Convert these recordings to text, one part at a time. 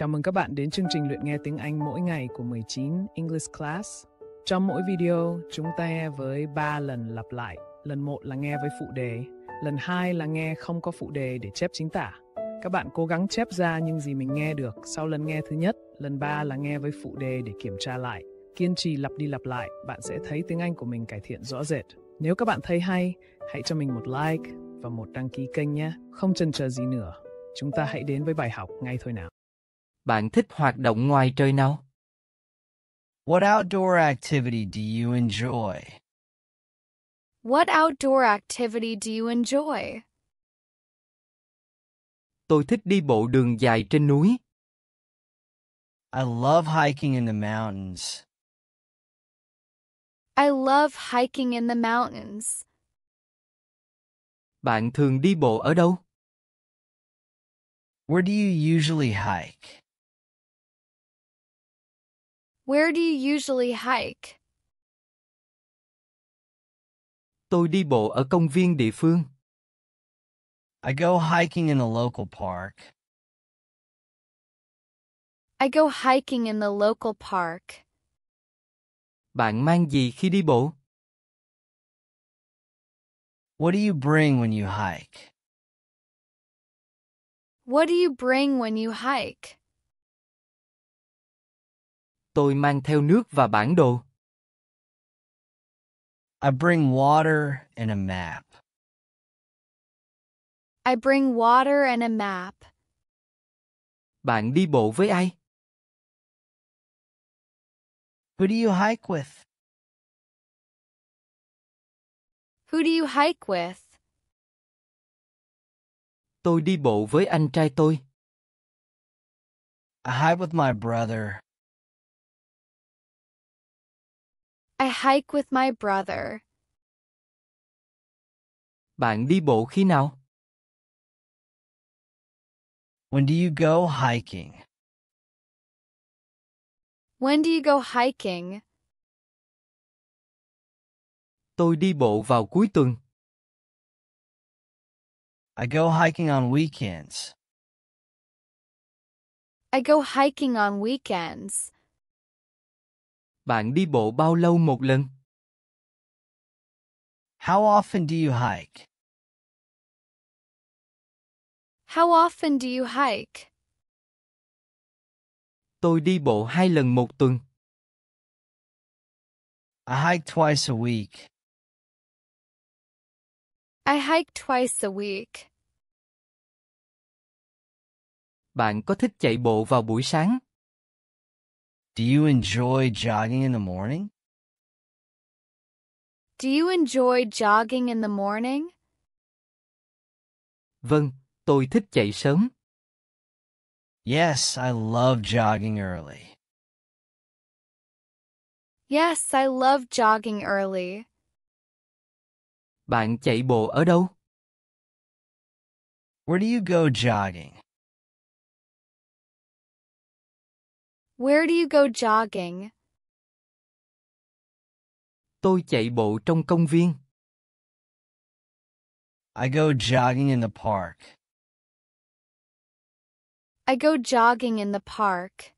Chào mừng các bạn đến chương trình luyện nghe tiếng Anh mỗi ngày của 19 English Class. Trong mỗi video, chúng ta nghe với 3 lần lặp lại. Lần 1 là nghe với phụ đề, lần 2 là nghe không có phụ đề để chép chính tả. Các bạn cố gắng chép ra những gì mình nghe được sau lần nghe thứ nhất, lần 3 là nghe với phụ đề để kiểm tra lại. Kiên trì lặp đi lặp lại, bạn sẽ thấy tiếng Anh của mình cải thiện rõ rệt. Nếu các bạn thấy hay, hãy cho mình một like và một đăng ký kênh nhé. Không chần chờ gì nữa, chúng ta hãy đến với bài học ngay thôi nào. Bạn thích hoạt động ngoài trời nào? What outdoor activity do you enjoy? What outdoor activity do you enjoy? Tôi thích đi bộ đường dài trên núi. I love hiking in the mountains. I love hiking in the mountains. Bạn thường đi bộ ở đâu? Where do you usually hike? Where do you usually hike? Tôi đi bộ ở công viên địa phương. I go hiking in a local park. I go hiking in the local park. Bạn mang gì khi đi bộ? What do you bring when you hike? What do you bring when you hike? tôi mang theo nước và bản đồ. I bring water and a map. I bring water and a map. Bạn đi bộ với ai? Who do you hike with? Who do you hike with? Tôi đi bộ với anh trai tôi. I hike with my brother. I hike with my brother. Bạn đi bộ khi nào? When do you go hiking? When do you go hiking? Tôi đi bộ vào cuối tuần. I go hiking on weekends. I go hiking on weekends. Bạn đi bộ bao lâu một lần? How often do you hike? How often do you hike? Tôi đi bộ hai lần một tuần. I hike twice a week. I hike twice a week. Bạn có thích chạy bộ vào buổi sáng? Do you enjoy jogging in the morning? Do you enjoy jogging in the morning? Vâng, tôi thích chạy sớm. Yes, I love jogging early. Yes, I love jogging early. Bạn chạy bộ ở đâu? Where do you go jogging? Where do you go jogging? Tôi chạy bộ trong công viên. I go jogging in the park. I go jogging in the park.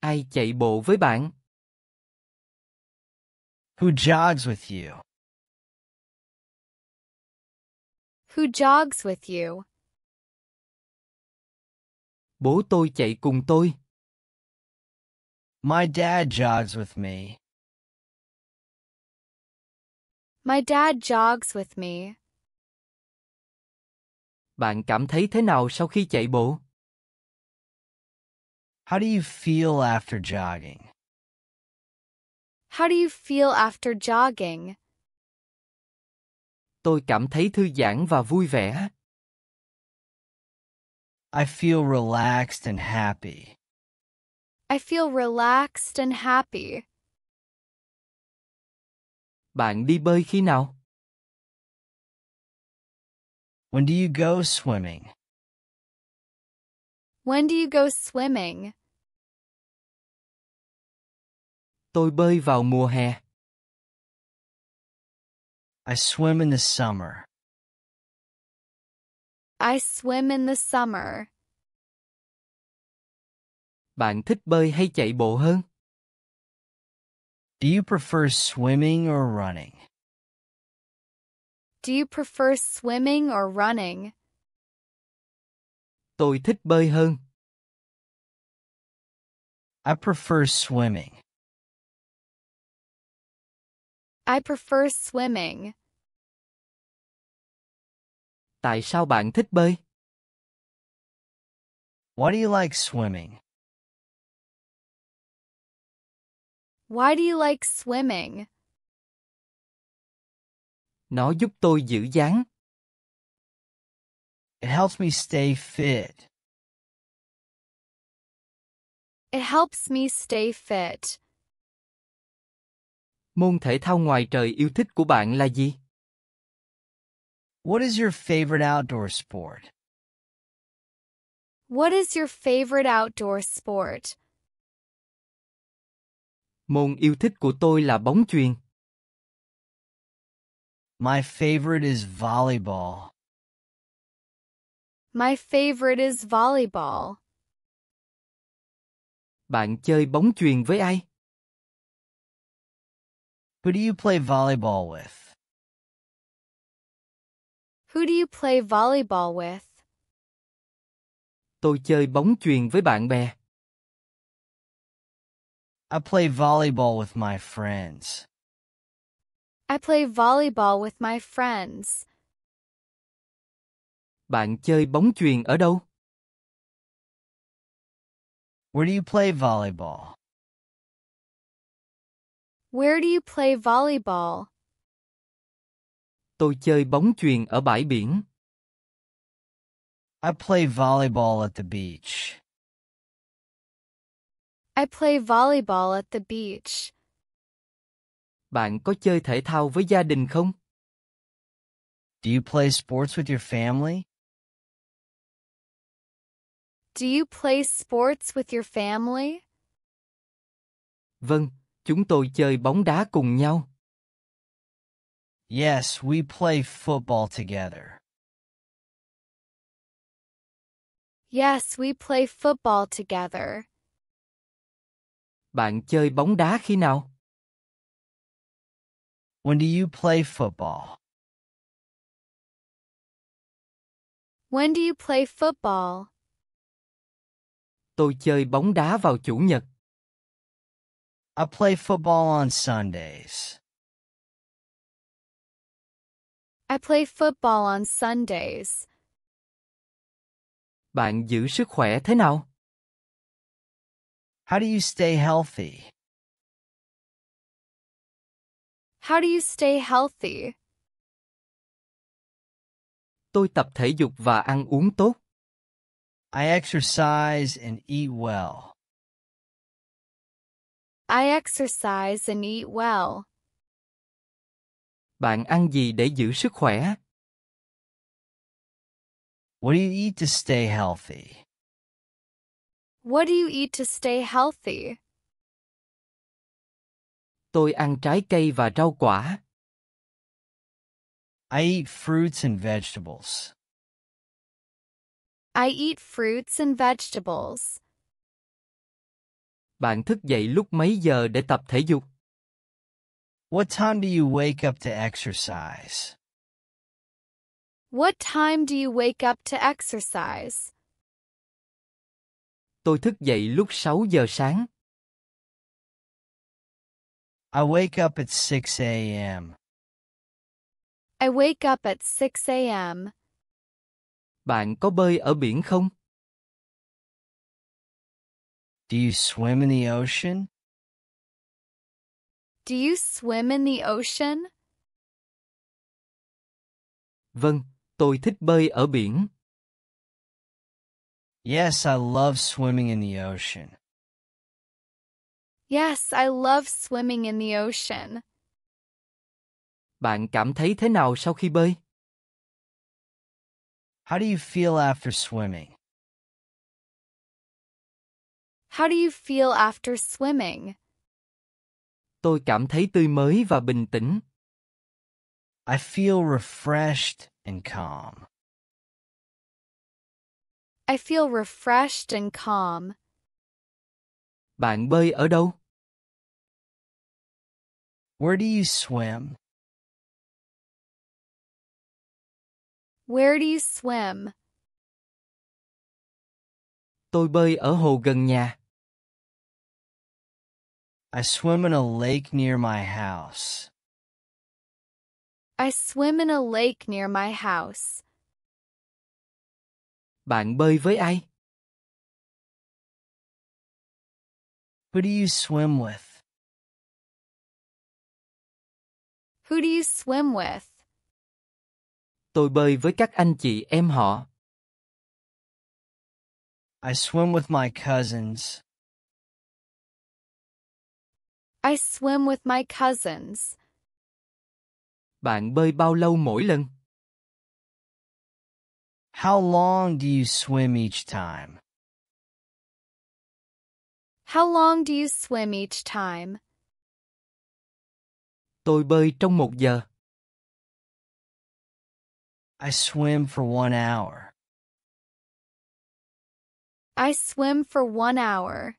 Ai chạy bộ với bạn? Who jogs with you? Who jogs with you? Bố tôi chạy cùng tôi. My dad jogs with me. My dad jogs with me. Bạn cảm thấy thế nào sau khi chạy bộ? How do you feel after jogging? How do you feel after jogging? Tôi cảm thấy thư giãn và vui vẻ. I feel relaxed and happy. I feel relaxed and happy. Bạn đi bơi khi nào? When do you go swimming? When do you go swimming? Tôi bơi vào mùa hè. I swim in the summer. I swim in the summer. Bạn thích bơi hay chạy bộ hơn? Do you prefer swimming or running? Do you prefer swimming or running? Tôi thích bơi hơn. I prefer swimming. I prefer swimming. Tại sao bạn thích bơi? Why do you like swimming? Why do you like swimming? Nó giúp tôi giữ dáng. It helps me stay fit. It helps me stay fit. Môn thể thao ngoài trời yêu thích của bạn là gì? What is your favorite outdoor sport? What is your favorite outdoor sport? Môn yêu thích của tôi là bóng chuyền. My favorite is volleyball. My favorite is volleyball. Bạn chơi bóng chuyền với ai? Who do you play volleyball with? Who do you play volleyball with? Tôi chơi bóng chuyền với bạn bè. I play volleyball with my friends. I play volleyball with my friends. Bạn chơi bóng chuyền ở đâu? Where do you play volleyball? Where do you play volleyball? tôi chơi bóng chuyền ở bãi biển. I play volleyball at the beach. I play volleyball at the beach. Bạn có chơi thể thao với gia đình không? Do you play sports with your family? Do you play sports with your family? Vâng, chúng tôi chơi bóng đá cùng nhau. Yes, we play football together. Yes, we play football together. Bạn chơi bóng đá khi nào? When do you play football? When do you play football? Tôi chơi bóng đá vào chủ nhật. I play football on Sundays. I play football on Sundays. Bạn giữ sức khỏe thế nào? How do you stay healthy? How do you stay healthy? Tôi tập thể dục và ăn uống tốt. I exercise and eat well. I exercise and eat well. Bạn ăn gì để giữ sức khỏe? What do you eat to stay healthy? What do you eat to stay healthy? Tôi ăn trái cây và rau quả. I eat fruits and vegetables. I eat fruits and vegetables. Bạn thức dậy lúc mấy giờ để tập thể dục? What time do you wake up to exercise? What time do you wake up to exercise? Tôi thức dậy lúc 6 giờ sáng. I wake up at 6 a.m. I wake up at 6 a.m. Bạn có bơi ở biển không? Do you swim in the ocean? Do you swim in the ocean? Vâng, tôi thích bơi ở biển. Yes, I love swimming in the ocean. Yes, I love swimming in the ocean. Bạn cảm thấy thế nào sau khi bơi? How do you feel after swimming? How do you feel after swimming? Tôi cảm thấy tươi mới và bình tĩnh. I feel refreshed and calm. I feel refreshed and calm. Bạn bơi ở đâu? Where do you swim? Where do you swim? Tôi bơi ở hồ gần nhà. I swim in a lake near my house. I swim in a lake near my house. Bạn bơi với ai? Who do you swim with? Who do you swim with? Tôi bơi với các anh chị em họ. I swim with my cousins. I swim with my cousins. Bạn bơi bao lâu mỗi lần? How long do you swim each time? How long do you swim each time? Tôi bơi trong một giờ. I swim for one hour. I swim for one hour.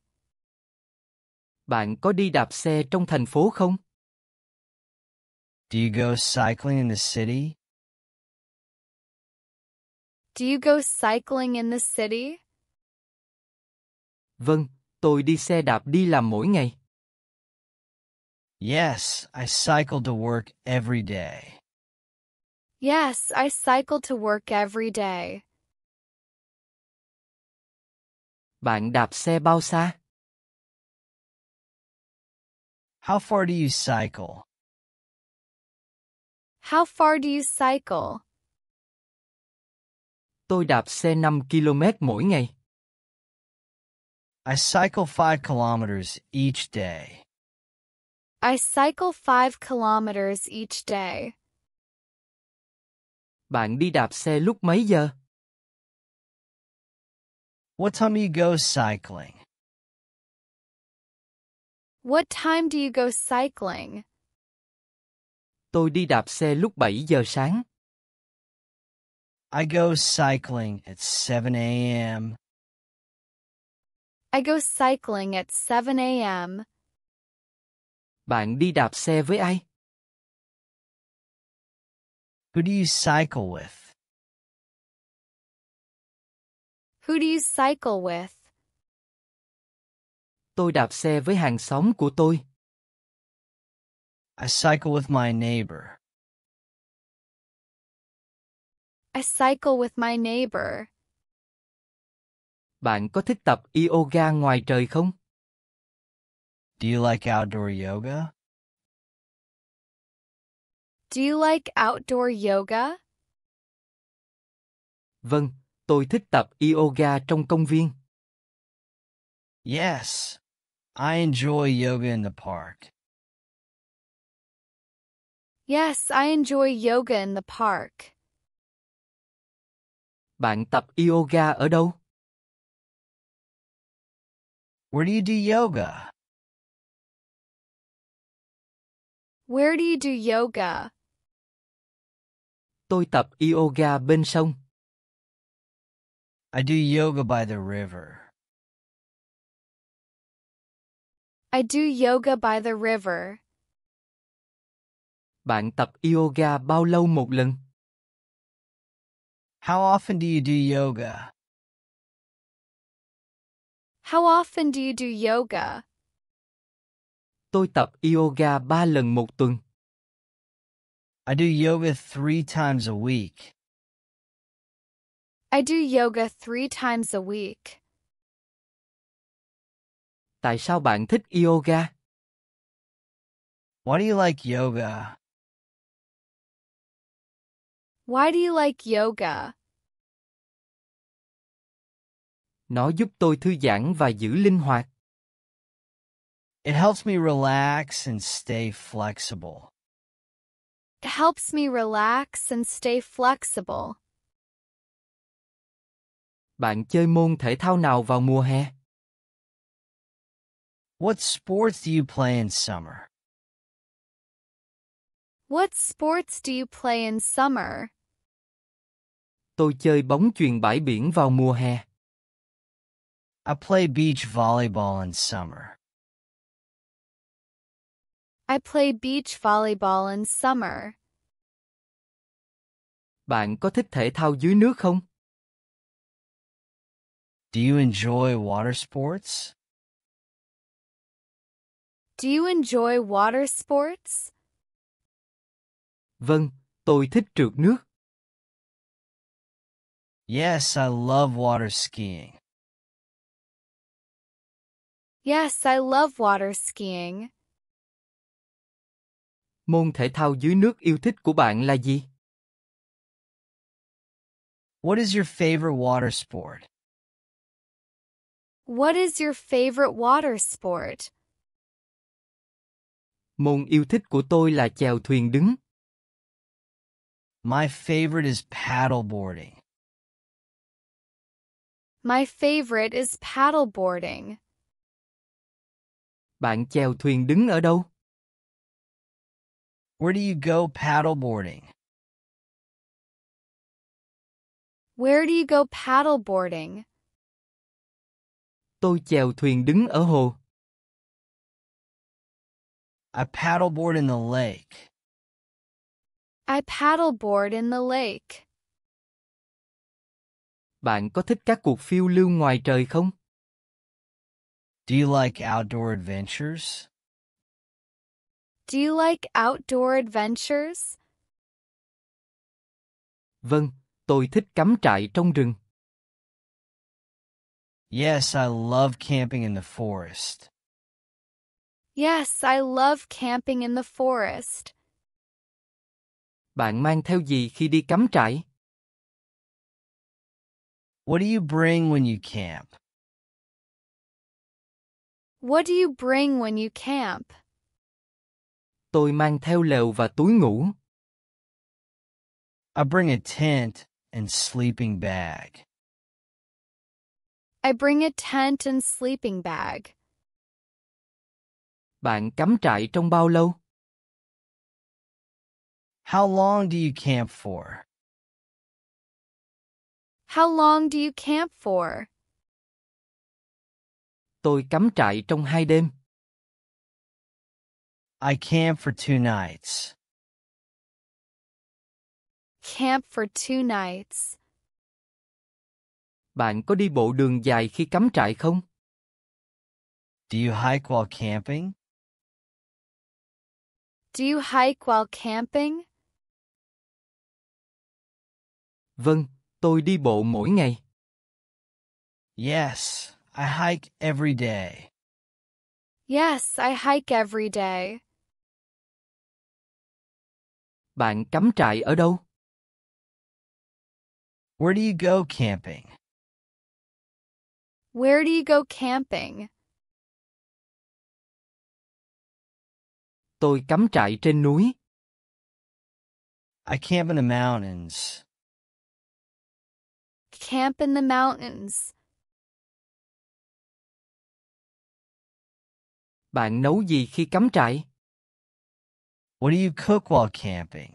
Bạn có đi đạp xe trong thành phố không? Do you go cycling in the city? Do you go cycling in the city? Vâng, tôi đi xe đạp đi làm mỗi ngày. Yes, I cycle to work every day. Yes, I cycle to work every day. Bạn đạp xe bao xa? How far do you cycle? How far do you cycle? Tôi đạp xe 5 km mỗi ngày. I cycle 5 kilometers each day. I cycle 5 kilometers each day. Bạn đi đạp xe lúc mấy giờ? What time do you go cycling? What time do you go cycling? Tôi đi đạp xe lúc 7 giờ sáng. I go cycling at 7 a.m. I go cycling at 7 a.m. Bạn đi đạp xe với ai? Who do you cycle with? Who do you cycle with? Tôi đạp xe với hàng xóm của tôi. I cycle with my neighbor. I cycle with my neighbor. Bạn có thích tập yoga ngoài trời không? Do you like outdoor yoga? Do you like outdoor yoga? Vâng, tôi thích tập yoga trong công viên. Yes, I enjoy yoga in the park. Yes, I enjoy yoga in the park. Bạn tập yoga ở đâu? Where do you do yoga? Where do you do yoga? Tôi tập yoga bên sông. I do yoga by the river. I do yoga by the river. Bạn tập yoga bao lâu một lần? How often do you do yoga? How often do you do yoga? Tôi tập yoga ba lần một tuần. I do yoga three times a week. I do yoga three times a week. Tại sao bạn thích yoga? Why do you like yoga? Why do you like yoga? Nó giúp tôi thư giãn và giữ linh hoạt. It helps me relax and stay flexible. It helps me relax and stay flexible. Bạn chơi môn thể thao nào vào mùa hè? What sports do you play in summer? What sports do you play in summer? Tôi chơi bóng chuyền bãi biển vào mùa hè. I play beach volleyball in summer. I play beach volleyball in summer. Bạn có thích thể thao dưới nước không? Do you enjoy water sports? Do you enjoy water sports? Vâng, tôi thích trượt nước. Yes, I love water skiing. Yes, I love water skiing. Môn thể thao dưới nước yêu thích của bạn là gì? What is your favorite water sport? What is your favorite water sport? Môn yêu thích của tôi là chèo thuyền đứng. My favorite is paddleboarding. My favorite is paddleboarding. Bạn chèo thuyền đứng ở đâu? Where do you go paddleboarding? Where do you go paddleboarding? Tôi chèo thuyền đứng ở hồ. I paddleboard in the lake. I paddleboard in the lake. Bạn có thích các cuộc phiêu lưu ngoài trời không? Do you like outdoor adventures? Do you like outdoor adventures? Vâng, tôi thích cắm trại trong rừng. Yes, I love camping in the forest. Yes, I love camping in the forest. Bạn mang theo gì khi đi cắm trại? What do you bring when you camp? What do you bring when you camp? Tôi mang theo lều và túi ngủ. I bring a tent and sleeping bag. I bring a tent and sleeping bag. Bạn cắm trại trong bao lâu? How long do you camp for? How long do you camp for? Tôi cắm trại trong hai đêm. I camp for two nights. Camp for two nights. Bạn có đi bộ đường dài khi cắm trại không? Do you hike while camping? Do you hike while camping? Vâng, tôi đi bộ mỗi ngày. Yes, I hike every day. Yes, I hike every day. Bạn cắm trại ở đâu? Where do you go camping? Where do you go camping? tôi cắm trại trên núi. I camp in the mountains. Camp in the mountains. Bạn nấu gì khi cắm trại? What do you cook while camping?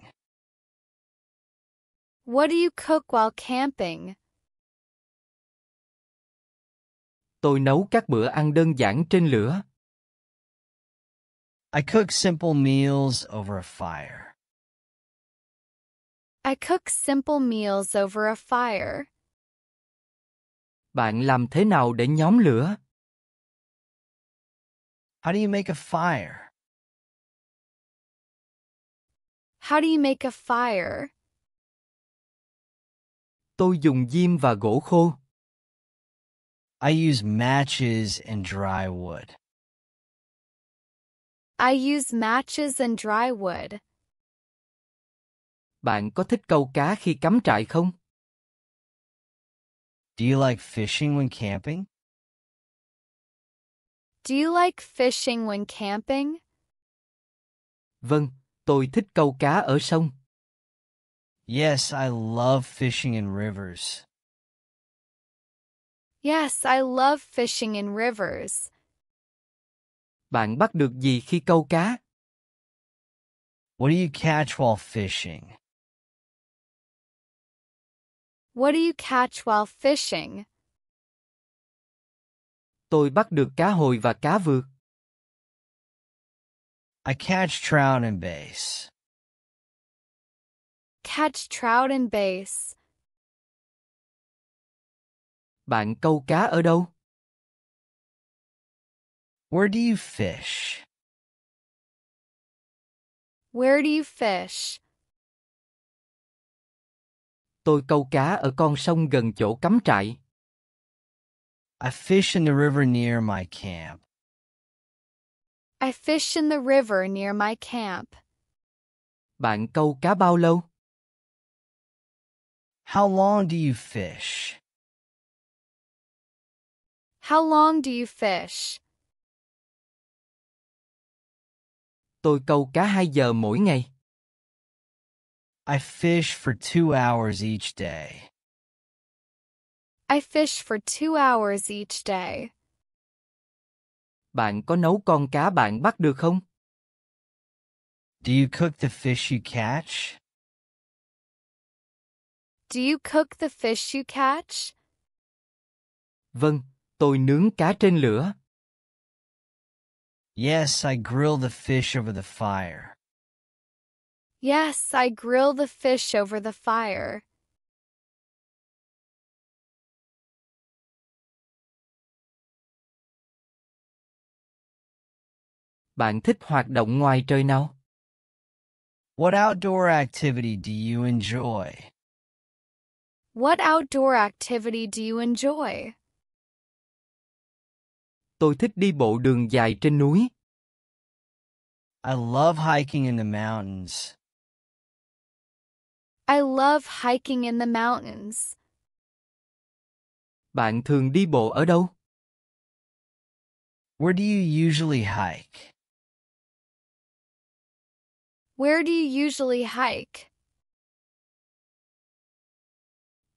What do you cook while camping? Tôi nấu các bữa ăn đơn giản trên lửa. I cook simple meals over a fire. I cook simple meals over a fire. Bạn làm thế nào để nhóm lửa? How do you make a fire? How do you make a fire? Tôi dùng diêm và gỗ khô. I use matches and dry wood. I use matches and dry wood. Bạn có thích câu cá khi cắm trại không? Do you like fishing when camping? Do you like fishing when camping? Vâng, tôi thích câu cá ở sông. Yes, I love fishing in rivers. Yes, I love fishing in rivers. Bạn bắt được gì khi câu cá? What do you catch while fishing? What do you catch while fishing? Tôi bắt được cá hồi và cá vượt. I catch trout and bass. Catch trout and bass. Bạn câu cá ở đâu? Where do you fish? Where do you fish? Tôi câu cá ở con sông gần chỗ cắm trại. I fish in the river near my camp. I fish in the river near my camp. Bạn câu cá bao lâu? How long do you fish? How long do you fish? Tôi câu cá 2 giờ mỗi ngày. I fish for two hours each day. I fish for two hours each day. Bạn có nấu con cá bạn bắt được không? Do you cook the fish you catch? Do you cook the fish you catch? Vâng, tôi nướng cá trên lửa. Yes, I grill the fish over the fire. Yes, I grill the fish over the fire. Bạn thích hoạt động ngoài trời nào? What outdoor activity do you enjoy? What outdoor activity do you enjoy? Tôi thích đi bộ đường dài trên núi. I love hiking in the mountains. I love hiking in the mountains. Bạn thường đi bộ ở đâu? Where do you usually hike? Where do you usually hike?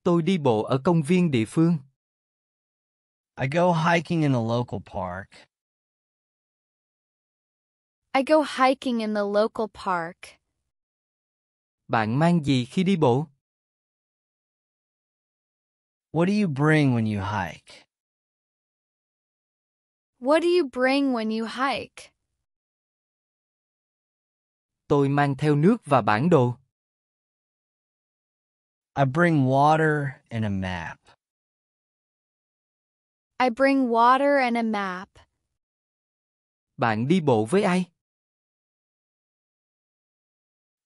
Tôi đi bộ ở công viên địa phương. I go hiking in the local park. I go hiking in the local park. Bạn mang gì khi đi bộ? What do you bring when you hike? What do you bring when you hike? Tôi mang theo nước và bản đồ. I bring water and a map. I bring water and a map. Bạn đi bộ với ai?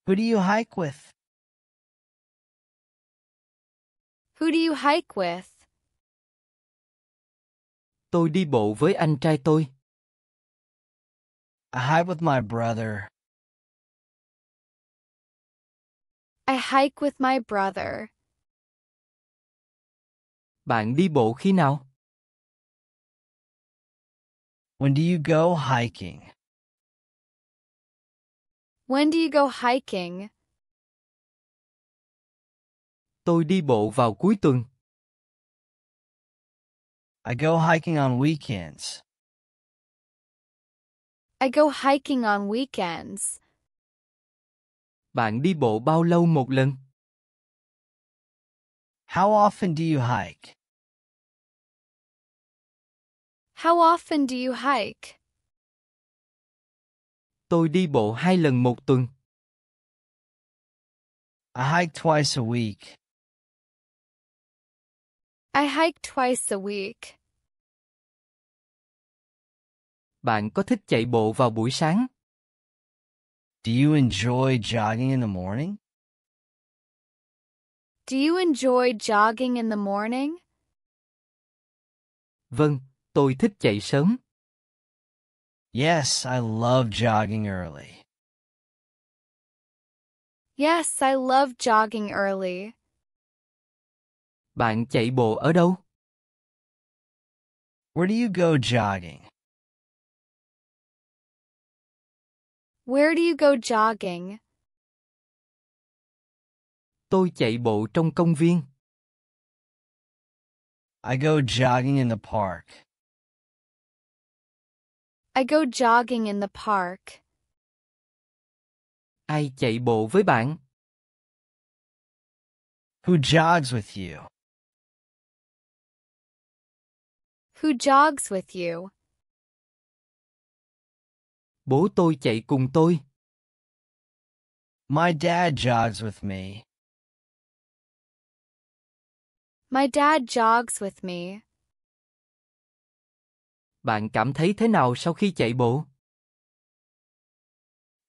Who do you hike with? Who do you hike with? Tôi đi bộ với anh trai tôi. I hike with my brother. I hike with my brother. Bạn đi bộ khi nào? When do you go hiking? When do you go hiking? Tôi đi bộ vào cuối tuần. I go hiking on weekends. I go hiking on weekends. Bạn đi bộ bao lâu một lần? How often do you hike? How often do you hike? Tôi đi bộ hai lần một tuần. I hike twice a week. I hike twice a week. Bạn có thích chạy bộ vào buổi sáng? Do you enjoy jogging in the morning? Do you enjoy jogging in the morning? Vâng, Tôi thích chạy sớm. Yes, I love jogging early. Yes, I love jogging early. Bạn chạy bộ ở đâu? Where do you go jogging? Where do you go jogging? Tôi chạy bộ trong công viên. I go jogging in the park. I go jogging in the park. Ai chạy bộ với bạn? Who jogs with you? Who jogs with you? Bố tôi chạy cùng tôi. My dad jogs with me. My dad jogs with me. Bạn cảm thấy thế nào sau khi chạy bộ?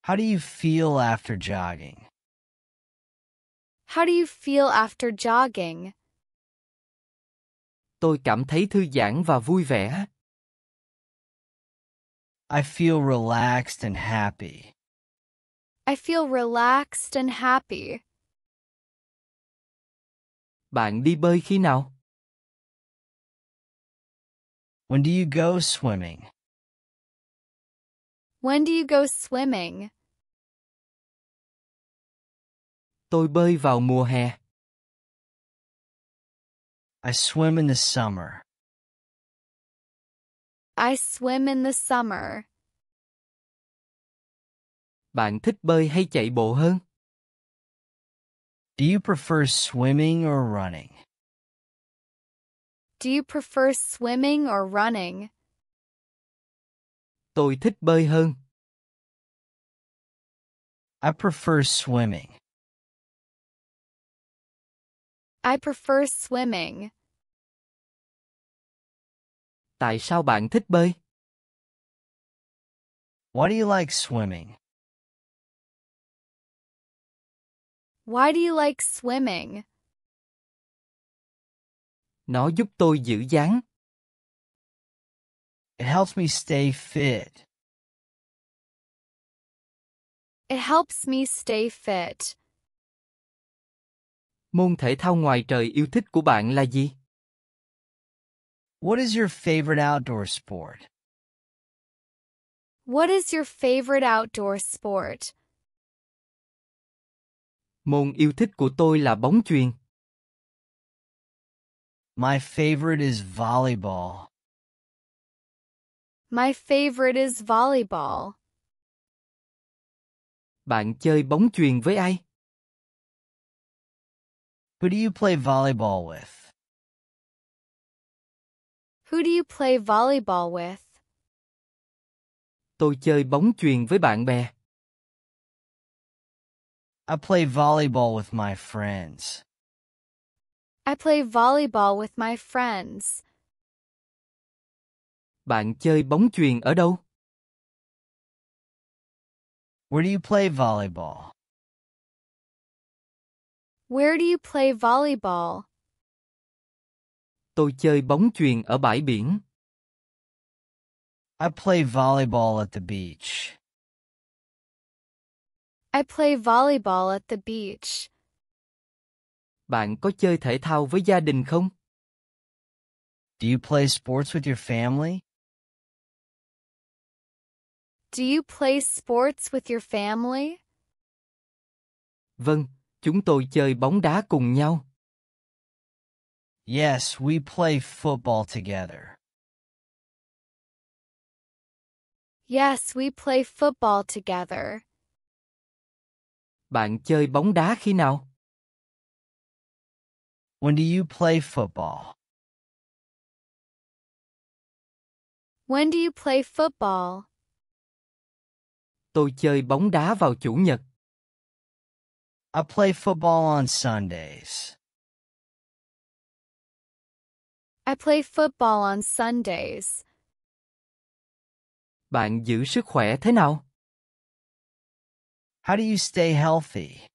How do you feel after jogging? How do you feel after jogging? Tôi cảm thấy thư giãn và vui vẻ. I feel relaxed and happy. I feel relaxed and happy. Bạn đi bơi khi nào? When do you go swimming? When do you go swimming? Tôi bơi vào mùa hè. I swim in the summer. I swim in the summer. Bạn thích bơi hay chạy bộ hơn? Do you prefer swimming or running? Do you prefer swimming or running? Tôi thích bơi hơn. I prefer swimming. I prefer swimming. Tại sao bạn thích bơi? Why do you like swimming? Why do you like swimming? Nó giúp tôi giữ dáng. It helps me stay fit. It helps me stay fit. Môn thể thao ngoài trời yêu thích của bạn là gì? What is your favorite outdoor sport? What is your favorite outdoor sport? Môn yêu thích của tôi là bóng chuyền. My favorite is volleyball. My favorite is volleyball. Bạn chơi bóng chuyền với ai? Who do you play volleyball with? Who do you play volleyball with? Tôi chơi bóng chuyền với bạn bè. I play volleyball with my friends. I play volleyball with my friends. Bạn chơi bóng chuyền ở đâu? Where do you play volleyball? Where do you play volleyball? Tôi chơi bóng chuyền ở bãi biển. I play volleyball at the beach. I play volleyball at the beach. Bạn có chơi thể thao với gia đình không? Do you play sports with your family? Do you play sports with your family? Vâng, chúng tôi chơi bóng đá cùng nhau. Yes, we play football together. Yes, we play football together. Bạn chơi bóng đá khi nào? When do you play football? When do you play football? Tôi chơi bóng đá vào chủ nhật. I play football on Sundays. I play football on Sundays. Bạn giữ sức khỏe thế nào? How do you stay healthy?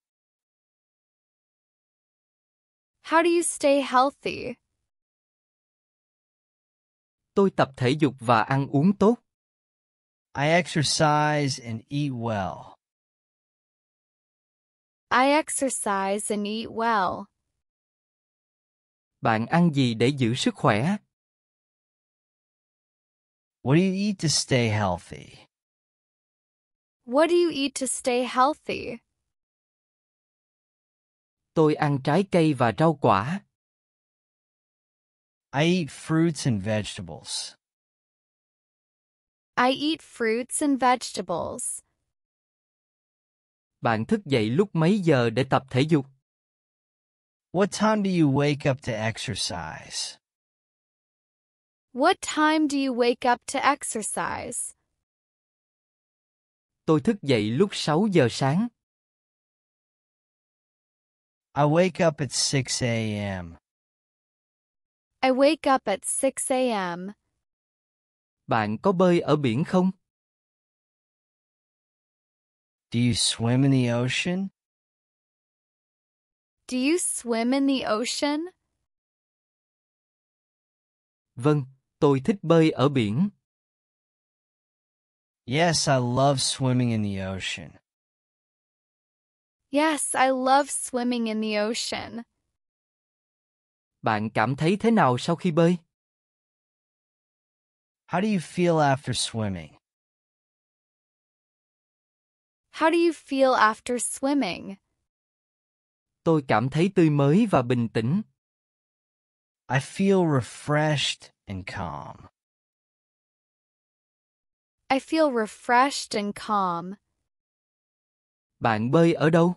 How do you stay healthy? Tôi tập thể dục và ăn uống tốt. I exercise and eat well. I exercise and eat well. Bạn ăn gì để giữ sức khỏe? What do you eat to stay healthy? What do you eat to stay healthy? Tôi ăn trái cây và rau quả. I eat fruits and vegetables. I eat fruits and vegetables. Bạn thức dậy lúc mấy giờ để tập thể dục? What time do you wake up to exercise? What time do you wake up to exercise? Tôi thức dậy lúc 6 giờ sáng. I wake up at 6 a.m. I wake up at 6 a.m. Bạn có bơi ở biển không? Do you swim in the ocean? Do you swim in the ocean? Vâng, tôi thích bơi ở biển. Yes, I love swimming in the ocean. Yes, I love swimming in the ocean. Bạn cảm thấy thế nào sau khi bơi? How do you feel after swimming? How do you feel after swimming? Tôi cảm thấy tươi mới và bình tĩnh. I feel refreshed and calm. I feel refreshed and calm. Bạn bơi ở đâu?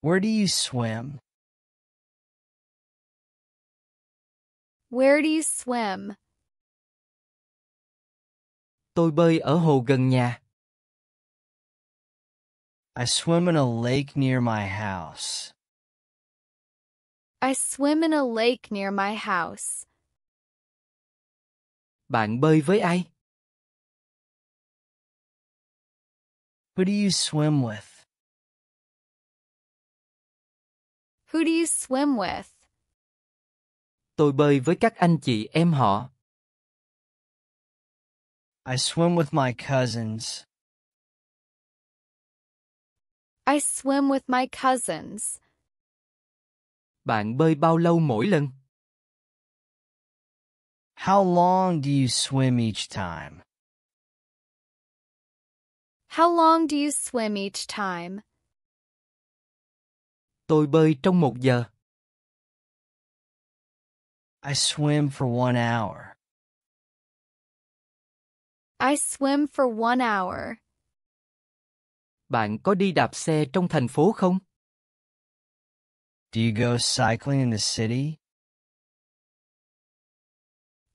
Where do you swim? Where do you swim? Tôi bơi ở hồ gần nhà. I swim in a lake near my house. I swim in a lake near my house. Bạn bơi với ai? Who do you swim with? Who do you swim with? Tôi bơi với các anh chị em họ. I swim with my cousins. I swim with my cousins. Bạn bơi bao lâu mỗi lần? How long do you swim each time? How long do you swim each time? Tôi bơi trong một giờ. I swim for one hour. I swim for one hour. Bạn có đi đạp xe trong thành phố không? Do you go cycling in the city?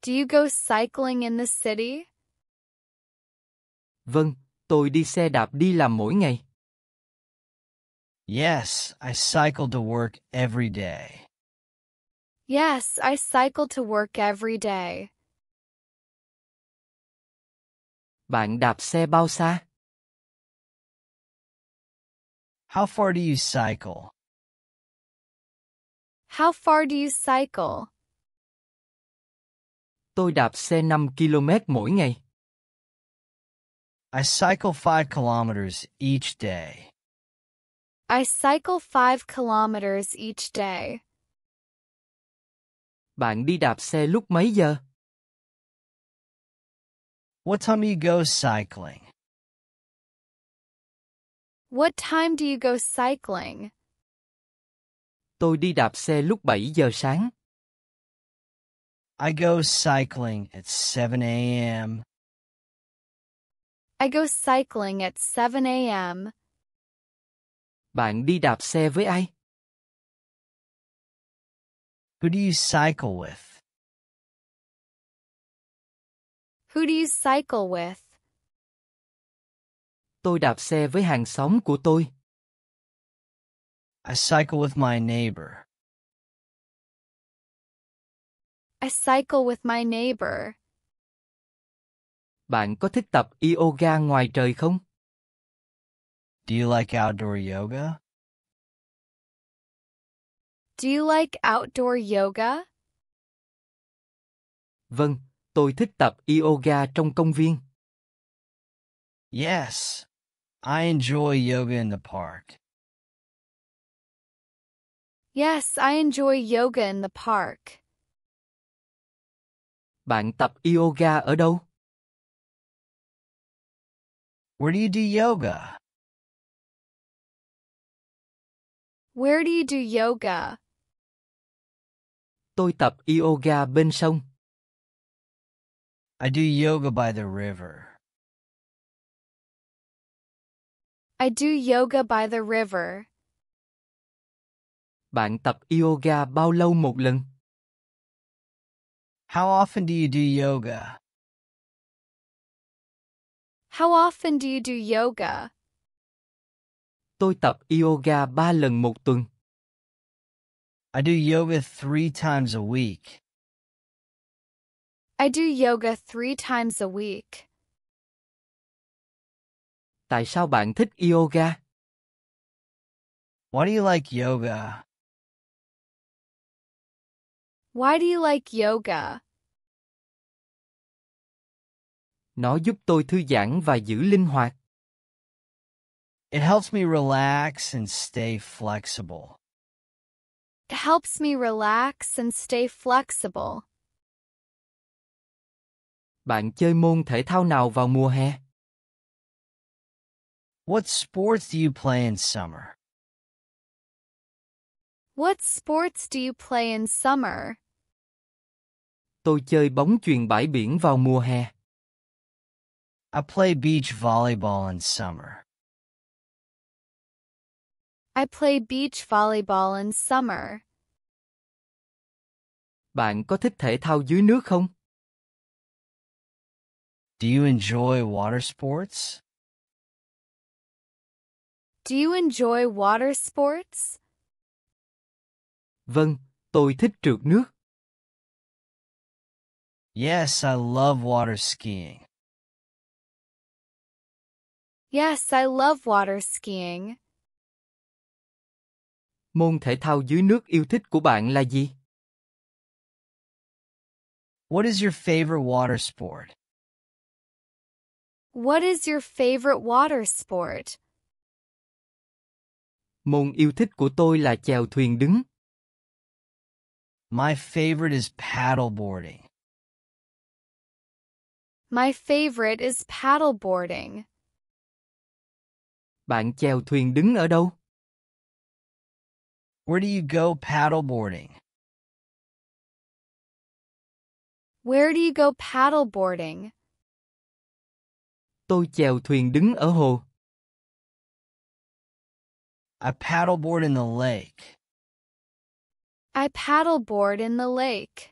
Do you go cycling in the city? Vâng, tôi đi xe đạp đi làm mỗi ngày. Yes, I cycle to work every day. Yes, I cycle to work every day. Bạn đạp xe bao xa? How far do you cycle? How far do you cycle? Tôi đạp xe 5 km mỗi ngày. I cycle five kilometers each day. I cycle five kilometers each day. Bạn đi đạp xe lúc mấy giờ? What time do you go cycling? What time do you go cycling? Tôi đi đạp xe lúc 7 giờ sáng. I go cycling at 7 a.m. I go cycling at 7 a.m. Bạn đi đạp xe với ai? Who do you cycle with? Who do you cycle with? Tôi đạp xe với hàng xóm của tôi. I cycle with my neighbor. I cycle with my neighbor. Bạn có thích tập yoga ngoài trời không? Do you like outdoor yoga? Do you like outdoor yoga? Vâng, tôi thích tập yoga trong công viên. Yes, I enjoy yoga in the park. Yes, I enjoy yoga in the park. Bạn tập yoga ở đâu? Where do you do yoga? Where do you do yoga? Tôi tập yoga bên sông. I do yoga by the river. I do yoga by the river. Bạn tập yoga bao lâu một lần? How often do you do yoga? How often do you do yoga? Tôi tập yoga 3 lần một tuần. I do yoga three times a week. I do yoga three times a week. Tại sao bạn thích yoga? Why do you like yoga? Why do you like yoga? Nó giúp tôi thư giãn và giữ linh hoạt. It helps me relax and stay flexible. It helps me relax and stay flexible. Bạn chơi môn thể thao nào vào mùa hè? What sports do you play in summer? What sports do you play in summer? Tôi chơi bóng chuyền bãi biển vào mùa hè. I play beach volleyball in summer. I play beach volleyball in summer. Bạn có thích thể thao dưới nước không? Do you enjoy water sports? Do you enjoy water sports? Vâng, tôi thích trượt nước. Yes, I love water skiing. Yes, I love water skiing. Môn thể thao dưới nước yêu thích của bạn là gì? What is your favorite water sport? What is your favorite water sport? Môn yêu thích của tôi là chèo thuyền đứng. My favorite is paddleboarding. My favorite is paddleboarding. Bạn chèo thuyền đứng ở đâu? Where do you go paddleboarding? Where do you go paddleboarding? Tôi chèo thuyền đứng ở hồ. I paddleboard in the lake. I paddleboard in the lake.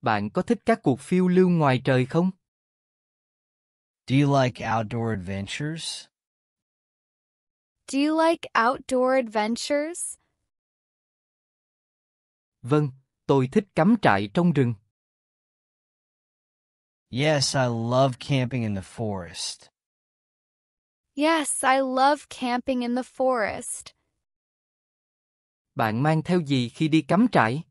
Bạn có thích các cuộc phiêu lưu ngoài trời không? Do you like outdoor adventures? Do you like outdoor adventures? Vâng, tôi thích cắm trại trong rừng. Yes, I love camping in the forest. Yes, I love camping in the forest. Bạn mang theo gì khi đi cắm trại?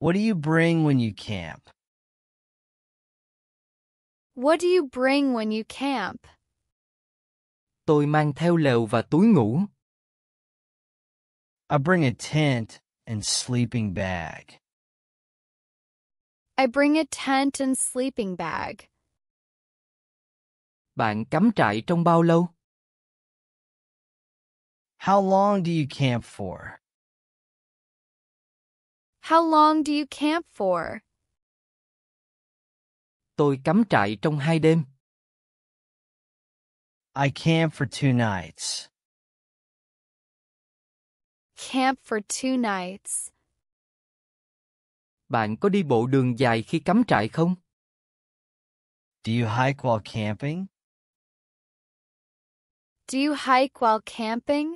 What do you bring when you camp? What do you bring when you camp? Tôi mang theo lều và túi ngủ. I bring a tent and sleeping bag. I bring a tent and sleeping bag. Bạn cắm trại trong bao lâu? How long do you camp for? How long do you camp for? Tôi cắm trại trong hai đêm. I camped for two nights. Camp for two nights. Bạn có đi bộ đường dài khi cắm trại không? Do you hike while camping? Do you hike while camping?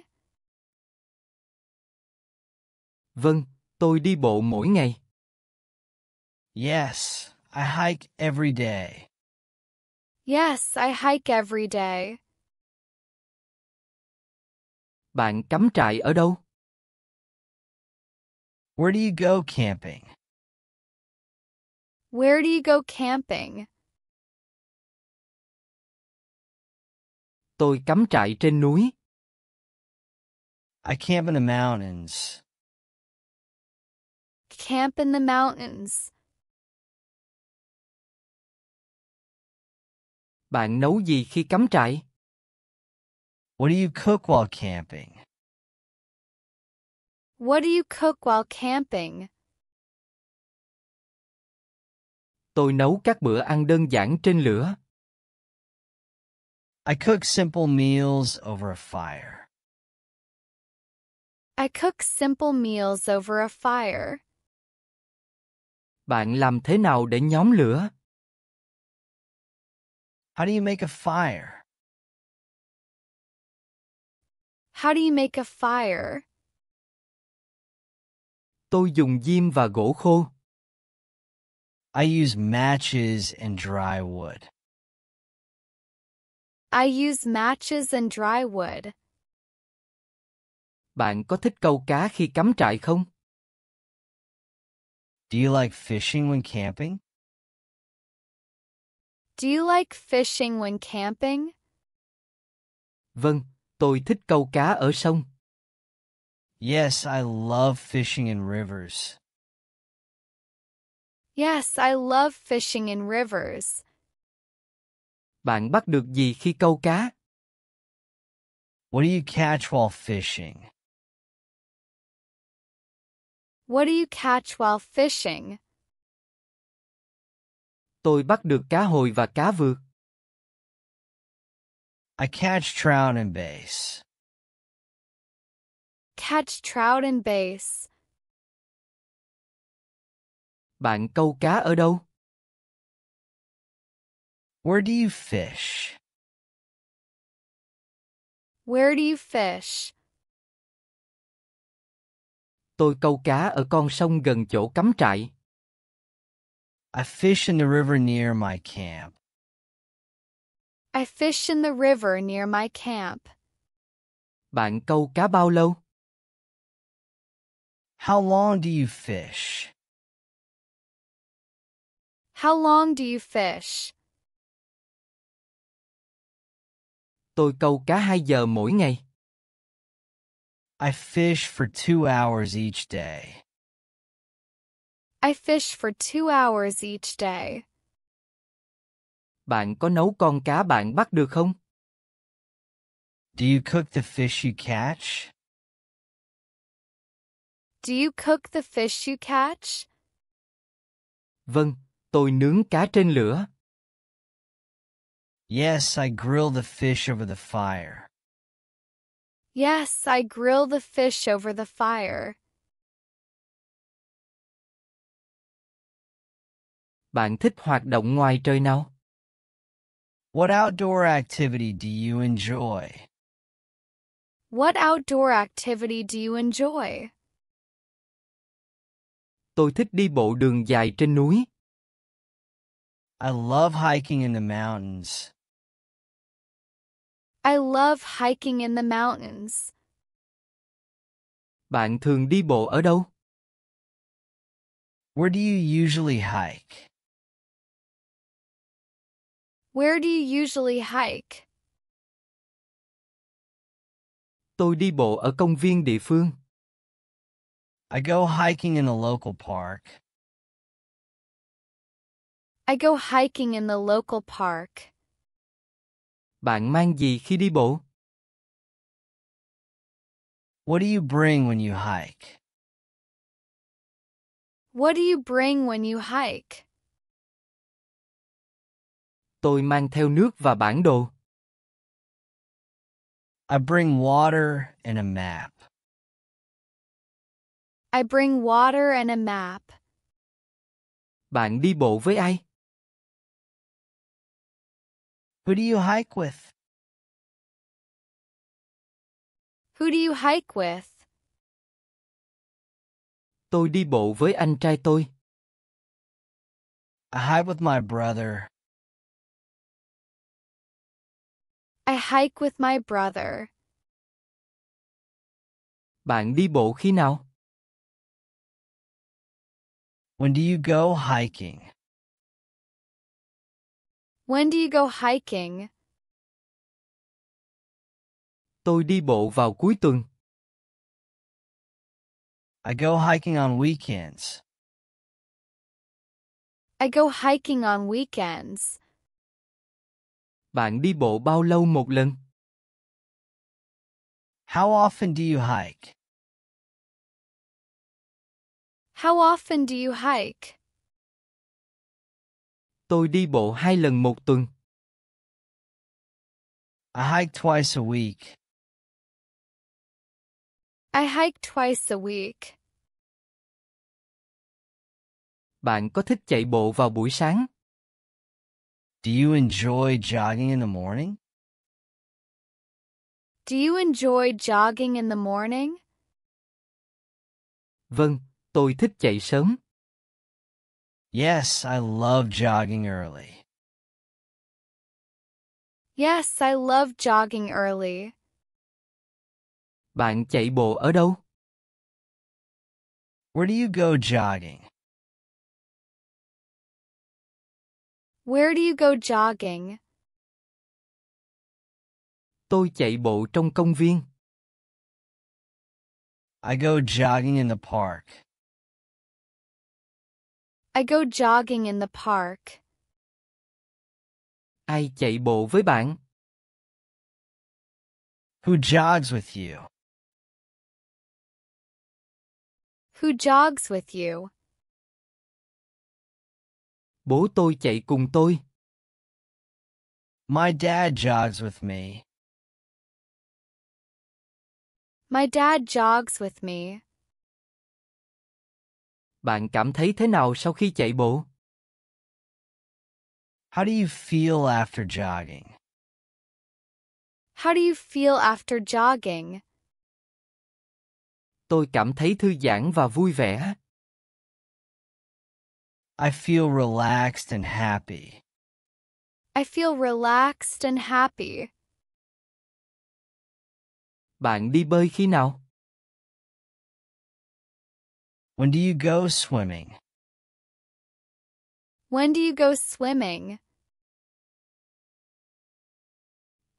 Vâng, tôi đi bộ mỗi ngày. Yes, I hike every day. Yes, I hike every day. Bạn cắm trại ở đâu? Where do you go camping? Where do you go camping? Tôi cắm trại trên núi. I camp in the mountains. Camp in the mountains. Bạn nấu gì khi cắm trại? What do you cook while camping? What do you cook while camping? Tôi nấu các bữa ăn đơn giản trên lửa. I cook simple meals over a fire. I cook simple meals over a fire. Bạn làm thế nào để nhóm lửa? How do you make a fire? How do you make a fire? Tôi dùng diêm và gỗ khô. I use matches and dry wood. I use matches and dry wood. Bạn có thích câu cá khi cắm trại không? Do you like fishing when camping? Do you like fishing when camping? Vâng, tôi thích câu cá ở sông. Yes, I love fishing in rivers. Yes, I love fishing in rivers. Bạn bắt được gì khi câu cá? What do you catch while fishing? What do you catch while fishing? tôi bắt được cá hồi và cá vượt. I catch trout and bass. Catch trout and bass. Bạn câu cá ở đâu? Where do you fish? Where do you fish? Tôi câu cá ở con sông gần chỗ cắm trại. I fish in the river near my camp. I fish in the river near my camp. Bạn câu cá bao lâu? How long do you fish? How long do you fish? Tôi câu cá 2 giờ mỗi ngày. I fish for two hours each day. I fish for two hours each day. Bạn có nấu con cá bạn bắt được không? Do you cook the fish you catch? Do you cook the fish you catch? Vâng, tôi nướng cá trên lửa. Yes, I grill the fish over the fire. Yes, I grill the fish over the fire. Bạn thích hoạt động ngoài trời nào? What outdoor activity do you enjoy? What outdoor activity do you enjoy? Tôi thích đi bộ đường dài trên núi. I love hiking in the mountains. I love hiking in the mountains. Bạn thường đi bộ ở đâu? Where do you usually hike? Where do you usually hike? Tôi đi bộ ở công viên địa phương. I go hiking in a local park. I go hiking in the local park. Bạn mang gì khi đi bộ? What do you bring when you hike? What do you bring when you hike? Tôi mang theo nước và bản đồ. I bring water and a map. I bring water and a map. Bạn đi bộ với ai? Who do you hike with? Who do you hike with? Tôi đi bộ với anh trai tôi. I hike with my brother. I hike with my brother. Bạn đi bộ khi nào? When do you go hiking? When do you go hiking? Tôi đi bộ vào cuối tuần. I go hiking on weekends. I go hiking on weekends. Bạn đi bộ bao lâu một lần? How often do you hike? How often do you hike? Tôi đi bộ hai lần một tuần. I hike twice a week. I hike twice a week. Bạn có thích chạy bộ vào buổi sáng? Do you enjoy jogging in the morning? Do you enjoy jogging in the morning? Vâng, tôi thích chạy sớm. Yes, I love jogging early. Yes, I love jogging early. Bạn chạy bộ ở đâu? Where do you go jogging? Where do you go jogging? Tôi chạy bộ trong công viên. I go jogging in the park. I go jogging in the park. Ai chạy bộ với bạn? Who jogs with you? Who jogs with you? Bố tôi chạy cùng tôi. My dad jogs with me. My dad jogs with me. Bạn cảm thấy thế nào sau khi chạy bộ? How do you feel after jogging? How do you feel after jogging? Tôi cảm thấy thư giãn và vui vẻ. I feel relaxed and happy. I feel relaxed and happy. Bạn đi bơi khi nào? When do you go swimming? When do you go swimming?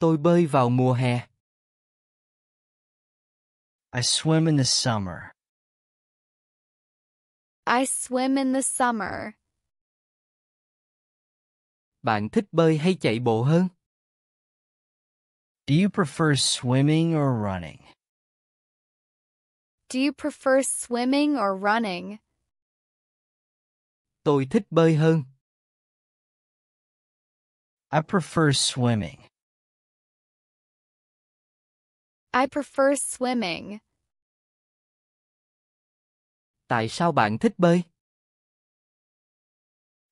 Tôi bơi vào mùa hè. I swim in the summer. I swim in the summer. Bạn thích bơi hay chạy bộ hơn? Do you prefer swimming or running? Do you prefer swimming or running? Tôi thích bơi hơn. I prefer swimming. I prefer swimming. Tại sao bạn thích bơi?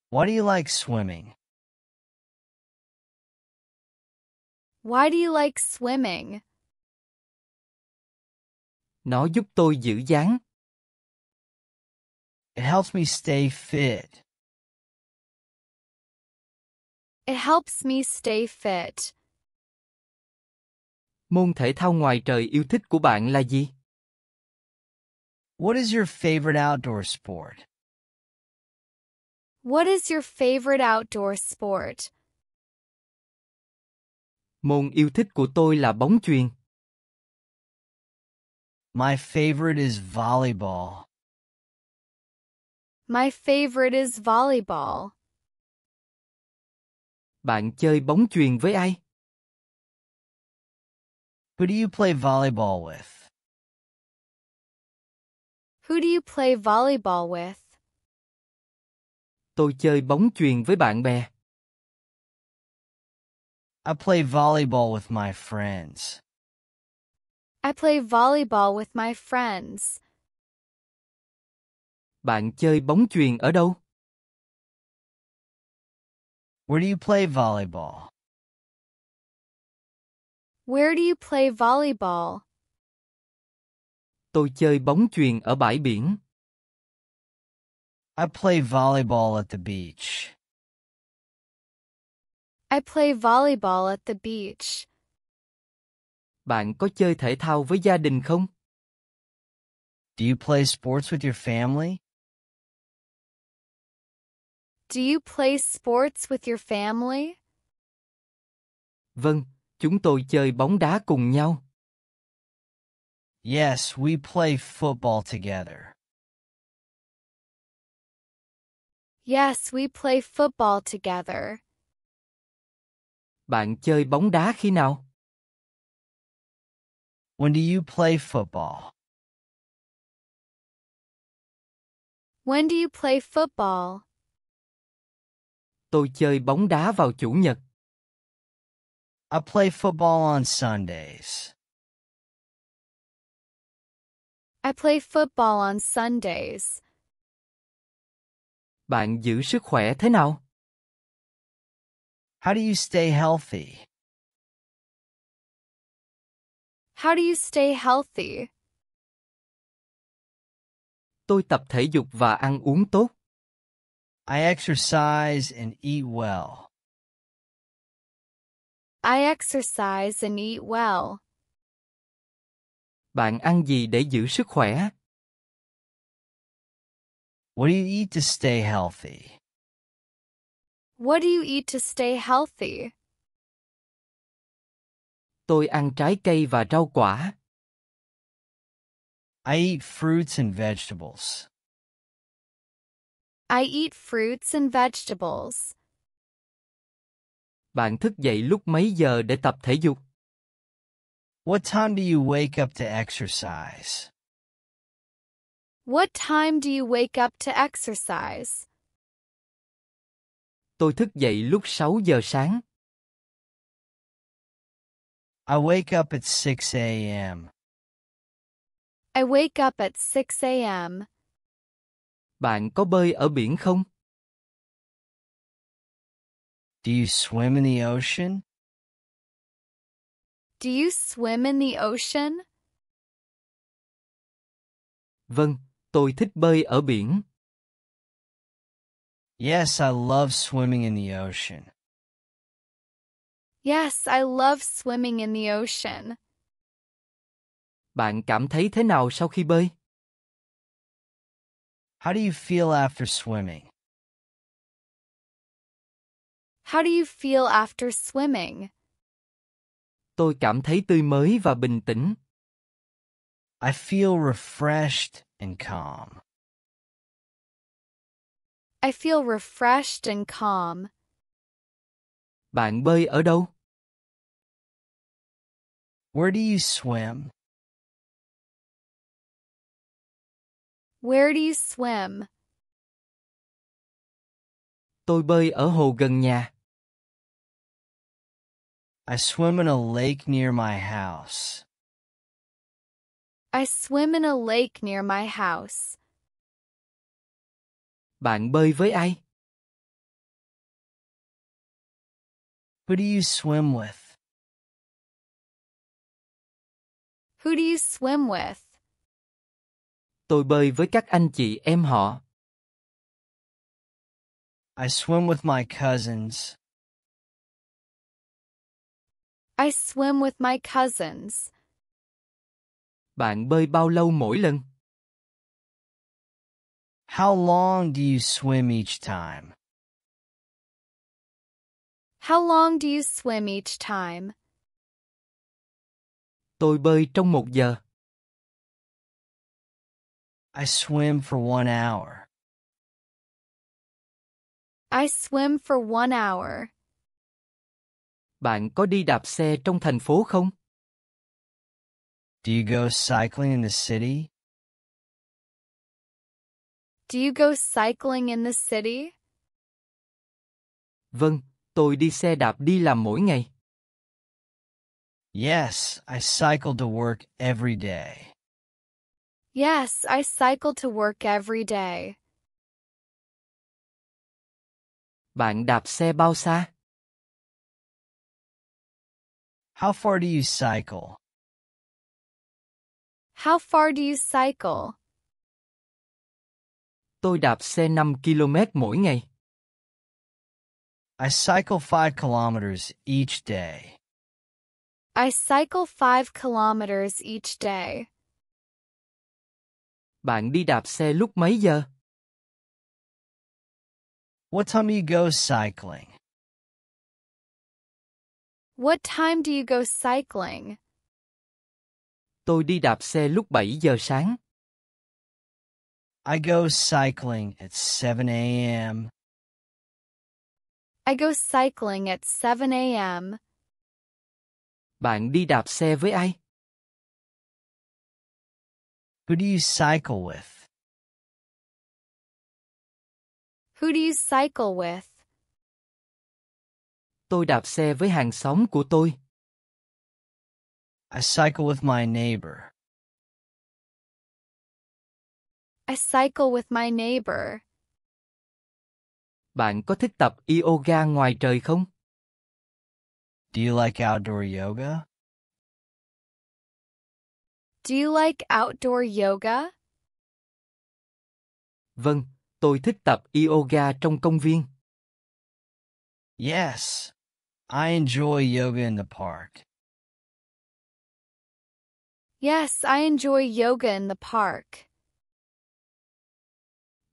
Why do you like swimming? Why do you like swimming? Nó giúp tôi giữ dáng. It helps me stay fit. It helps me stay fit. Môn thể thao ngoài trời yêu thích của bạn là gì? What is your favorite outdoor sport? What is your favorite outdoor sport? Môn yêu thích của tôi là bóng chuyền. My favorite is volleyball. My favorite is volleyball. Bạn chơi bóng chuyền với ai? Who do you play volleyball with? Who do you play volleyball with? Tôi chơi bóng chuyền với bạn bè. I play volleyball with my friends. I play volleyball with my friends. Bạn chơi bóng chuyền ở đâu? Where do you play volleyball? Where do you play volleyball? Tôi chơi bóng chuyền ở bãi biển. I play volleyball at the beach. I play volleyball at the beach. Bạn có chơi thể thao với gia đình không? Do you play sports with your family? Do you play sports with your family? Vâng, chúng tôi chơi bóng đá cùng nhau. Yes, we play football together. Yes, we play football together. Bạn chơi bóng đá khi nào? When do you play football? When do you play football? Tôi chơi bóng đá vào chủ nhật. I play football on Sundays. I play football on Sundays. Bạn giữ sức khỏe thế nào? How do you stay healthy? How do you stay healthy? Tôi tập thể dục và ăn uống tốt. I exercise and eat well. I exercise and eat well. Bạn ăn gì để giữ sức khỏe? What do you eat to stay healthy? What do you eat to stay healthy? Tôi ăn trái cây và rau quả. I eat fruits and vegetables. I eat fruits and vegetables. Bạn thức dậy lúc mấy giờ để tập thể dục? What time do you wake up to exercise? What time do you wake up to exercise? Tôi thức dậy lúc 6 giờ sáng. I wake up at 6 a.m. I wake up at 6 a.m. Bạn có bơi ở biển không? Do you swim in the ocean? Do you swim in the ocean? Vâng, tôi thích bơi ở biển. Yes, I love swimming in the ocean. Yes, I love swimming in the ocean. Bạn cảm thấy thế nào sau khi bơi? How do you feel after swimming? How do you feel after swimming? Tôi cảm thấy tươi mới và bình tĩnh. I feel refreshed and calm. I feel refreshed and calm. Bạn bơi ở đâu? Where do you swim? Where do you swim? Tôi bơi ở hồ gần nhà. I swim in a lake near my house. I swim in a lake near my house. Bạn bơi với ai? Who do you swim with? Who do you swim with? Tôi bơi với các anh chị em họ. I swim with my cousins. I swim with my cousins. Bạn bơi bao lâu mỗi lần? How long do you swim each time? How long do you swim each time? Tôi bơi trong một giờ. I swim for one hour. I swim for one hour. Bạn có đi đạp xe trong thành phố không? Do you go cycling in the city? Do you go cycling in the city? Vâng, tôi đi xe đạp đi làm mỗi ngày. Yes, I cycle to work every day. Yes, I cycle to work every day. Bạn đạp xe bao xa? How far do you cycle? How far do you cycle? Tôi đạp xe 5 km mỗi ngày. I cycle 5 kilometers each day. I cycle 5 kilometers each day. Bạn đi đạp xe lúc mấy giờ? What time do you go cycling? What time do you go cycling? Tôi đi đạp xe lúc 7 giờ sáng. I go cycling at 7 a.m. I go cycling at 7 a.m. Bạn đi đạp xe với ai? Who do you cycle with? Who do you cycle with? Tôi đạp xe với hàng xóm của tôi. I cycle with my neighbor. I cycle with my neighbor. Bạn có thích tập yoga ngoài trời không? Do you like outdoor yoga? Do you like outdoor yoga? Vâng, tôi thích tập yoga trong công viên. Yes, I enjoy yoga in the park. Yes, I enjoy yoga in the park.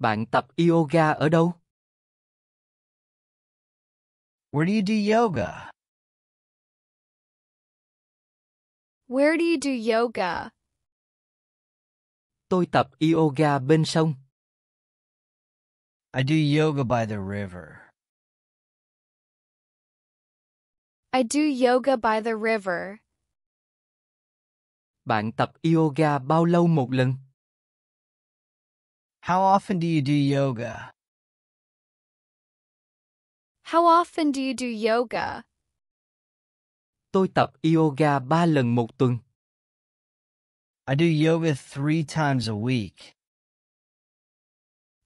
Bạn tập yoga ở đâu? Where do you do yoga? Where do you do yoga? Tôi tập yoga bên sông. I do yoga by the river. I do yoga by the river. Bạn tập yoga bao lâu một lần? How often do you do yoga? How often do you do yoga? Tôi tập yoga ba lần một tuần. I do yoga three times a week.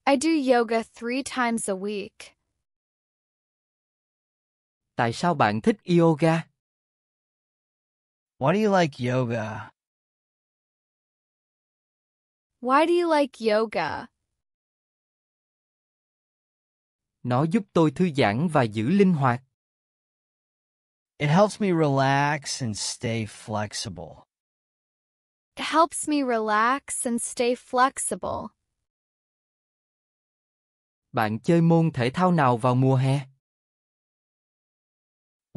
I do yoga three times a week. Tại sao bạn thích yoga? Why do you like yoga? Why do you like yoga? Nó giúp tôi thư giãn và giữ linh hoạt. It helps me relax and stay flexible. It helps me relax and stay flexible. Bạn chơi môn thể thao nào vào mùa hè?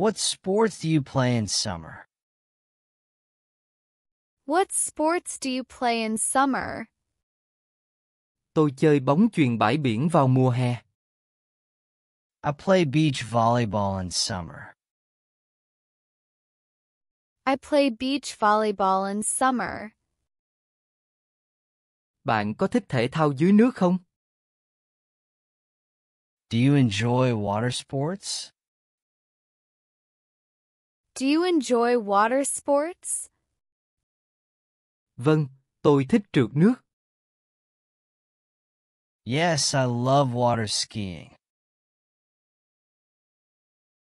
What sports do you play in summer? What sports do you play in summer? Tôi chơi bóng chuyền bãi biển vào mùa hè. I play beach volleyball in summer. I play beach volleyball in summer. Bạn có thích thể thao dưới nước không? Do you enjoy water sports? Do you enjoy water sports? Vâng, tôi thích trượt nước. Yes, I love water skiing.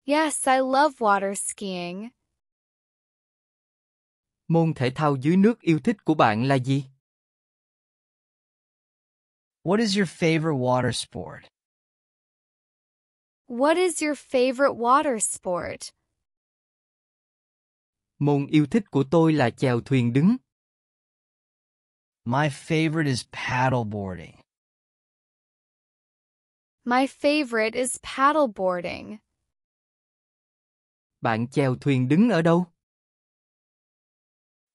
Yes, I love water skiing. Môn thể thao dưới nước yêu thích của bạn là gì? What is your favorite water sport? What is your favorite water sport? Môn yêu thích của tôi là chèo thuyền đứng. My favorite is paddleboarding. My favorite is paddleboarding. Bạn chèo thuyền đứng ở đâu?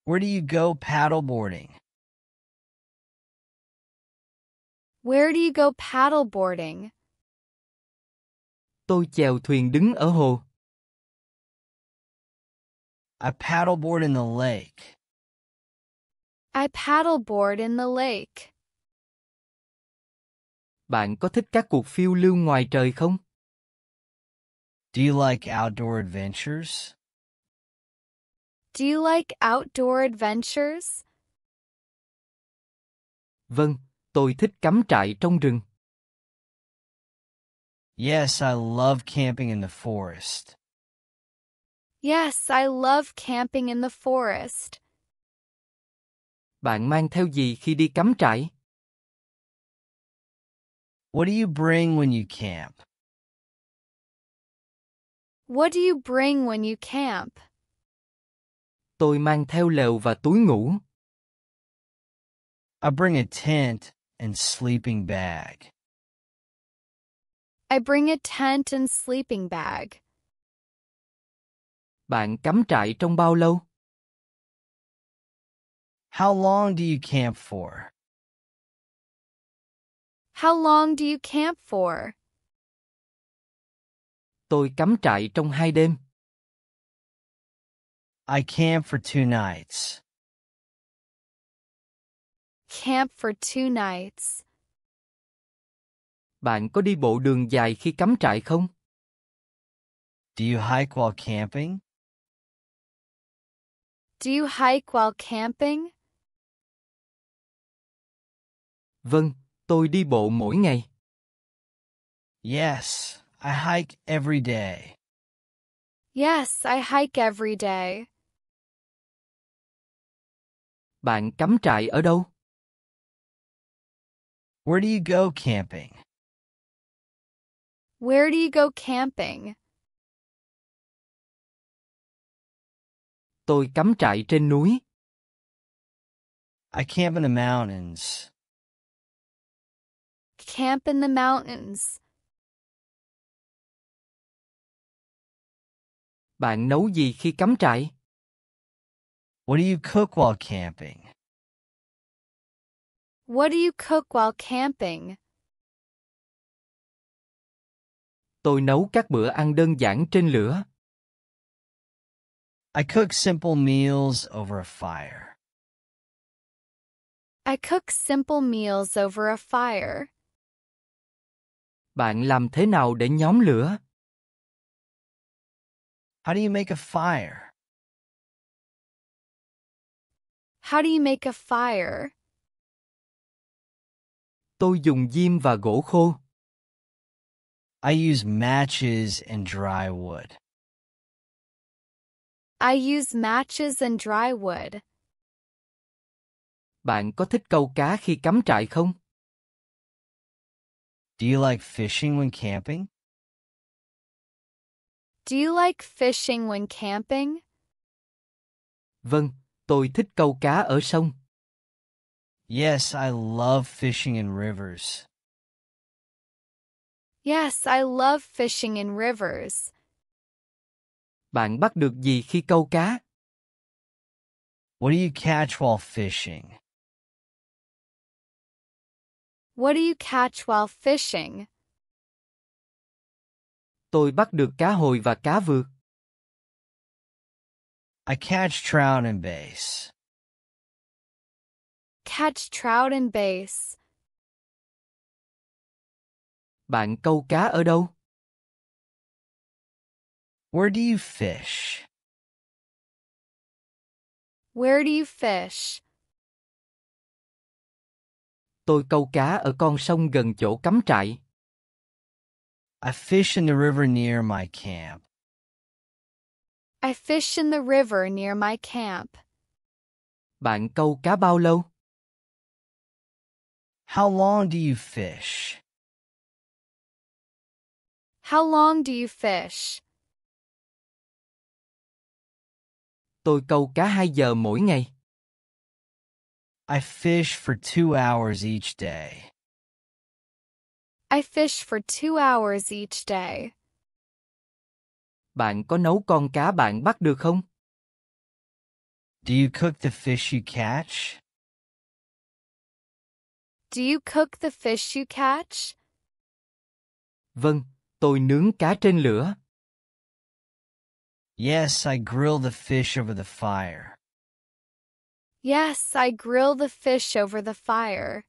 Where do you go paddleboarding? Where do you go paddleboarding? Tôi chèo thuyền đứng ở hồ. I paddleboard in the lake. I paddleboard in the lake. Bạn có thích các cuộc phiêu lưu ngoài trời không? Do you like outdoor adventures? Do you like outdoor adventures? Vâng, tôi thích cắm trại trong rừng. Yes, I love camping in the forest. Yes, I love camping in the forest. Bạn mang theo gì khi đi cắm trại? What do you bring when you camp? What do you bring when you camp? Tôi mang theo lều và túi ngủ. I bring a tent and sleeping bag. I bring a tent and sleeping bag. Bạn cắm trại trong bao lâu? How long do you camp for? How long do you camp for? Tôi cắm trại trong hai đêm. I camp for two nights. Camp for two nights. Bạn có đi bộ đường dài khi cắm trại không? Do you hike while camping? Do you hike while camping? Vâng, tôi đi bộ mỗi ngày. Yes, I hike every day. Yes, I hike every day. Bạn cắm trại ở đâu? Where do you go camping? Where do you go camping? tôi cắm trại trên núi. I camp in the mountains. Camp in the mountains. Bạn nấu gì khi cắm trại? What do you cook while camping? What do you cook while camping? Tôi nấu các bữa ăn đơn giản trên lửa. I cook simple meals over a fire. I cook simple meals over a fire. Bạn làm thế nào để nhóm lửa? How do you make a fire? How do you make a fire? Tôi dùng diêm và gỗ khô. I use matches and dry wood. I use matches and dry wood. Bạn có thích câu cá khi cắm trại không? Do you like fishing when camping? Do you like fishing when camping? Vâng, tôi thích câu cá ở sông. Yes, I love fishing in rivers. Yes, I love fishing in rivers. Bạn bắt được gì khi câu cá? What do you catch while fishing? What do you catch while fishing? Tôi bắt được cá hồi và cá vượt. I catch trout and bass. Catch trout and bass. Bạn câu cá ở đâu? Where do you fish? Where do you fish? Tôi câu cá ở con sông gần chỗ cắm trại. I fish in the river near my camp. I fish in the river near my camp. Bạn câu cá bao lâu? How long do you fish? How long do you fish? Tôi câu cá 2 giờ mỗi ngày. I fish for two hours each day. I fish for two hours each day. Bạn có nấu con cá bạn bắt được không? Do you cook the fish you catch? Do you cook the fish you catch? Vâng, tôi nướng cá trên lửa. Yes, I grill the fish over the fire. Yes, I grill the fish over the fire.